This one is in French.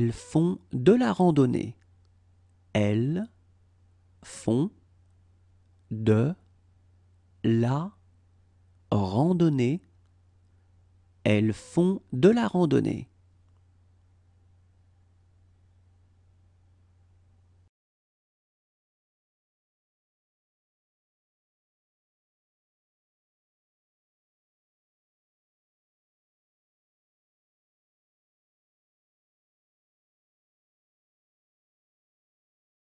Elles font de la randonnée. Elles font de la randonnée. Elles font de la randonnée.